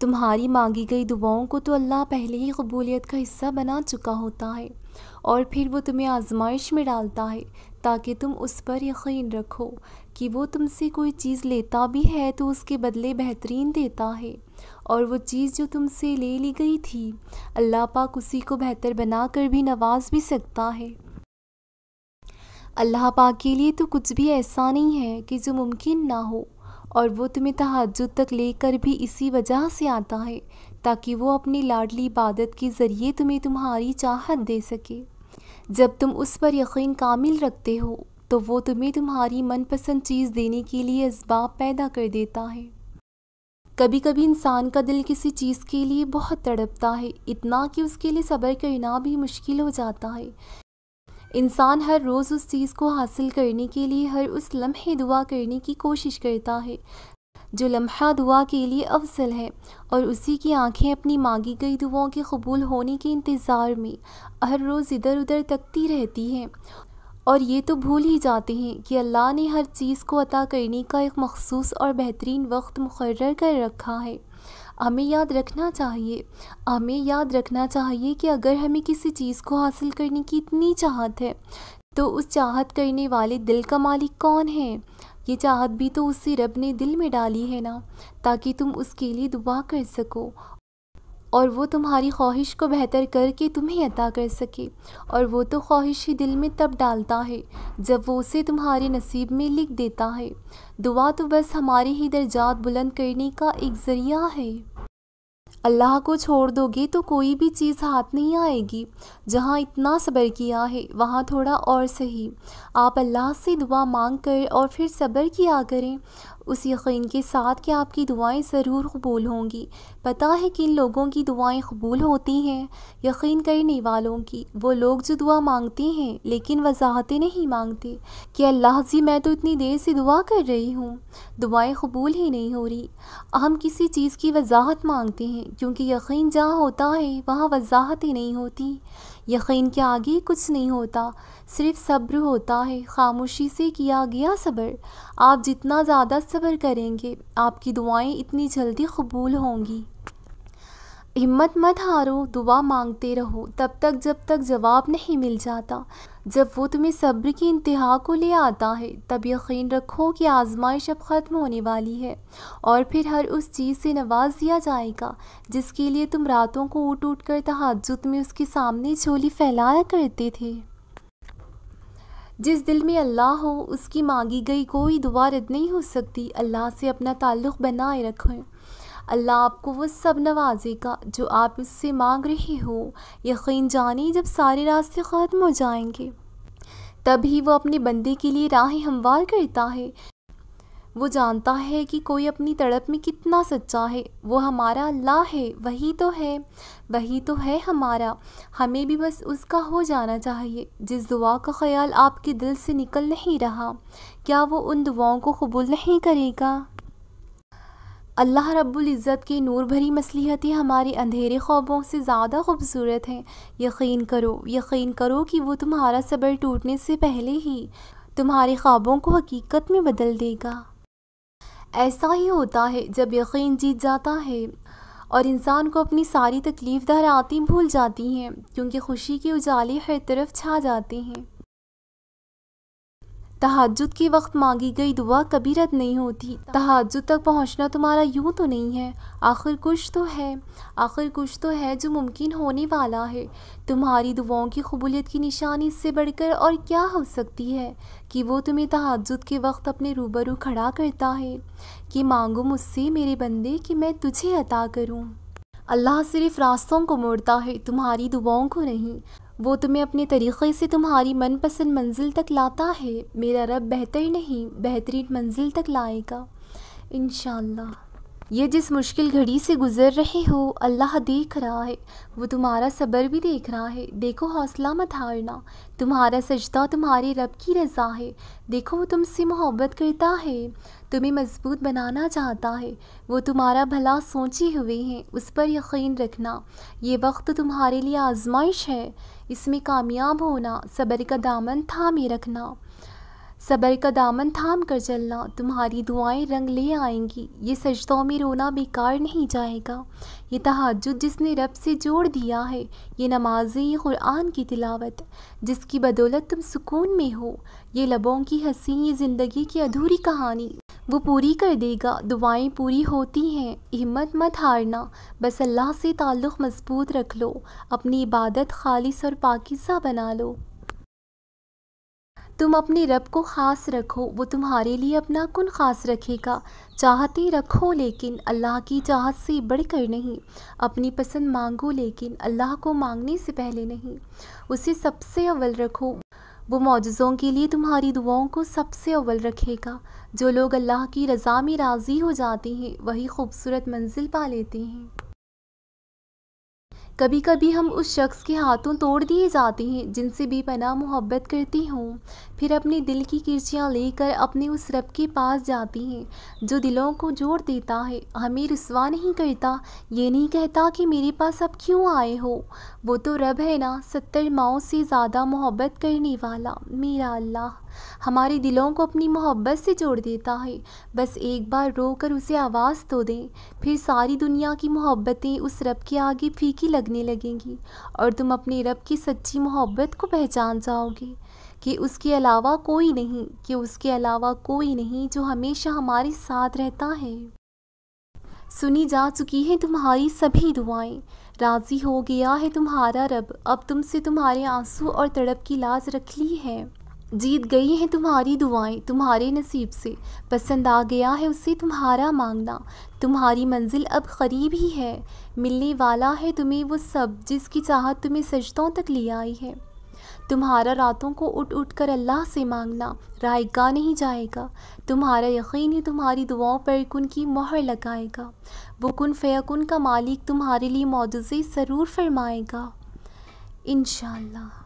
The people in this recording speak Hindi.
तुम्हारी मांगी गई दुआओं को तो अल्लाह पहले ही कबूलियत का हिस्सा बना चुका होता है और फिर वो तुम्हें आजमाइश में डालता है ताकि तुम उस पर यकीन रखो कि वो तुमसे कोई चीज़ लेता भी है तो उसके बदले बेहतरीन देता है और वो चीज़ जो तुमसे ले ली गई थी अल्लाह पाक उसी को बेहतर बना कर भी नवाज भी सकता है अल्लाह पाक के लिए तो कुछ भी ऐसा नहीं है कि जो मुमकिन ना हो और वो तुम्हें तहजद तक लेकर भी इसी वजह से आता है ताकि वो अपनी लाडली इबादत के ज़रिए तुम्हें तुम्हारी चाहत दे सके जब तुम उस पर यकीन कामिल रखते हो तो वो तुम्हें तुम्हारी मनपसंद चीज़ देने के लिए इसबाब पैदा कर देता है कभी कभी इंसान का दिल किसी चीज़ के लिए बहुत तड़पता है इतना कि उसके लिए सब्र करना भी मुश्किल हो जाता है इंसान हर रोज़ उस चीज़ को हासिल करने के लिए हर उस लम्हे दुआ करने की कोशिश करता है जो लम्हा दुआ के लिए अवसल है और उसी की आंखें अपनी मांगी गई दुआओं के कबूल होने के इंतज़ार में हर रोज़ इधर उधर तकती रहती हैं और ये तो भूल ही जाते हैं कि अल्लाह ने हर चीज़ को अता करने का एक मखसूस और बेहतरीन वक्त मुकर कर रखा है हमें याद रखना चाहिए हमें याद रखना चाहिए कि अगर हमें किसी चीज़ को हासिल करने की इतनी चाहत है तो उस चाहत करने वाले दिल का मालिक कौन है ये चाहत भी तो उसी रब ने दिल में डाली है ना ताकि तुम उसके लिए दुआ कर सको और वो तुम्हारी ख्वाहिश को बेहतर करके तुम्हें अता कर सके और वो तो ख्वाहिश ही दिल में तब डालता है जब वो उसे तुम्हारे नसीब में लिख देता है दुआ तो बस हमारे ही दर्जात बुलंद करने का एक ज़रिया है अल्लाह को छोड़ दोगे तो कोई भी चीज़ हाथ नहीं आएगी जहाँ इतना सब्र किया है वहाँ थोड़ा और सही आप अल्लाह से दुआ मांग कर और फिर सब्र किया करें उस यकीन के साथ कि आपकी दुआएं ज़रूर कबूल होंगी पता है किन लोगों की दुआएं कबूल होती हैं यकीन करने वालों की वो लोग जो दुआ मांगते हैं लेकिन वजाहतें नहीं मांगते कि अल्लाह जी मैं तो इतनी देर से दुआ कर रही हूँ दुआएं कबूल ही नहीं हो रही हम किसी चीज़ की वजाहत मांगते हैं क्योंकि यकीन जहाँ होता है वहाँ वजाहतें नहीं होती यकीन के आगे कुछ नहीं होता सिर्फ सब्र होता है खामोशी से किया गया सब्र आप जितना ज़्यादा सब्र करेंगे आपकी दुआएं इतनी जल्दी कबूल होंगी हिम्मत मत हारो दुआ मांगते रहो तब तक जब तक जवाब नहीं मिल जाता जब वो तुम्हें सब्र की इंतहा को ले आता है तब यकीन रखो कि आजमाइश अब ख़त्म होने वाली है और फिर हर उस चीज़ से नवाज दिया जाएगा जिसके लिए तुम रातों को उठ उठ कर तहजुद में उसके सामने झोली फैलाया करते थे जिस दिल में अल्लाह हो उसकी मांगी गई कोई दुआ रद्द नहीं हो सकती अल्लाह से अपना ताल्लुक़ बनाए रखें अल्लाह आपको वो सब नवाजेगा जो आप उससे मांग रहे हो यकीन जानिए जब सारे रास्ते ख़त्म हो जाएंगे तभी वो अपने बंदे के लिए राहें हमवार करता है वो जानता है कि कोई अपनी तड़प में कितना सच्चा है वो हमारा अल्लाह है वही तो है वही तो है हमारा हमें भी बस उसका हो जाना चाहिए जिस दुआ का ख्याल आपके दिल से निकल नहीं रहा क्या वो उन दुआओं को कबूल नहीं करेगा अल्लाह इज़्ज़त की नूर भरी मसलहतें हमारे अंधेरे ख्वाबों से ज़्यादा खूबसूरत हैं यकीन करो यकीन करो कि वो तुम्हारा सबर टूटने से पहले ही तुम्हारे ख्वाबों को हकीकत में बदल देगा ऐसा ही होता है जब यकीन जीत जाता है और इंसान को अपनी सारी तकलीफ़ दहराती भूल जाती हैं क्योंकि खुशी के उजाले हर तरफ छा जाते हैं तहाजुद के वक्त मांगी गई दुआ कभी रद्द नहीं होती तहाजुद तक पहुंचना तुम्हारा यूं तो नहीं है आखिर कुछ तो है आखिर कुछ तो है जो मुमकिन होने वाला है तुम्हारी दुआओं की कबूलियत की निशानी इससे बढ़कर और क्या हो सकती है कि वो तुम्हें तहाजुद के वक्त अपने रूबरू खड़ा करता है कि मांगो मुझसे मेरे बंदे कि मैं तुझे अता करूँ अल्लाह सिर्फ रास्तों को मोड़ता है तुम्हारी दुआओं को नहीं वो तुम्हें अपने तरीक़े से तुम्हारी मनपसंद मंजिल तक लाता है मेरा रब बेहतर नहीं बेहतरीन मंजिल तक लाएगा इन ये जिस मुश्किल घड़ी से गुज़र रहे हो अल्लाह देख रहा है वो तुम्हारा सब्र भी देख रहा है देखो हौसला मत हारना तुम्हारा सजदा तुम्हारे रब की रज़ा है देखो वो तुमसे मोहब्बत करता है तुम्हें मजबूत बनाना चाहता है वो तुम्हारा भला सोचे हुए हैं उस पर यकीन रखना ये वक्त तुम्हारे लिए आजमाइश है इसमें कामयाब होना सब्र का दामन थामे रखना सबर का दामन थाम कर चलना तुम्हारी दुआएं रंग ले आएंगी ये सजदों में रोना बेकार नहीं जाएगा ये तहाजुद जिसने रब से जोड़ दिया है ये नमाजें ये क़ुरान की तिलावत जिसकी बदौलत तुम सुकून में हो ये लबों की हंसी ज़िंदगी की अधूरी कहानी वो पूरी कर देगा दुआएं पूरी होती हैं हिम्मत मत हारना बस अल्लाह से ताल्लुक़ मजबूत रख लो अपनी इबादत खालिस और पाकिज़ा बना लो तुम अपने रब को ख़ास रखो वो तुम्हारे लिए अपना कुन ख़ास रखेगा चाहते रखो लेकिन अल्लाह की चाहत से बढ़कर नहीं अपनी पसंद मांगो लेकिन अल्लाह को मांगने से पहले नहीं उसे सबसे अव्वल रखो वो मौजों के लिए तुम्हारी दुआओं को सबसे अव्वल रखेगा जो लोग अल्लाह की रज़ा में राज़ी हो जाते हैं वही खूबसूरत मंजिल पा लेते हैं कभी कभी हम उस शख्स के हाथों तोड़ दिए जाते हैं जिनसे बेपना मोहब्बत करती हूँ फिर अपने दिल की किरचियाँ लेकर अपने उस रब के पास जाती हैं जो दिलों को जोड़ देता है हमें रसवा नहीं करता ये नहीं कहता कि मेरे पास अब क्यों आए हो वो तो रब है ना सत्तर माओ से ज़्यादा मोहब्बत करने वाला मेरा अल्लाह हमारे दिलों को अपनी मोहब्बत से जोड़ देता है बस एक बार रोकर उसे आवाज़ तो दें फिर सारी दुनिया की मोहब्बतें उस रब के आगे फीकी लगने लगेंगी और तुम अपने रब की सच्ची मोहब्बत को पहचान जाओगे कि उसके अलावा कोई नहीं कि उसके अलावा कोई नहीं जो हमेशा हमारे साथ रहता है सुनी जा चुकी है तुम्हारी सभी दुआएं राज़ी हो गया है तुम्हारा रब अब तुमसे तुम्हारे आंसू और तड़प की लाज रख ली है जीत गई हैं तुम्हारी दुआएं तुम्हारे नसीब से पसंद आ गया है उसे तुम्हारा मांगना तुम्हारी मंजिल अब करीब ही है मिलने वाला है तुम्हें वो सब जिसकी चाहत तुम्हें सजदों तक ले आई है तुम्हारा रातों को उठ उठ कर अल्लाह से मांगना रायगा नहीं जाएगा तुम्हारा यकीन ही तुम्हारी दुआओं पर कुन की मोहर लगाएगा वो कुन फ़ैकुन का मालिक तुम्हारे लिए मौजूद ज़रूर फरमाएगा इन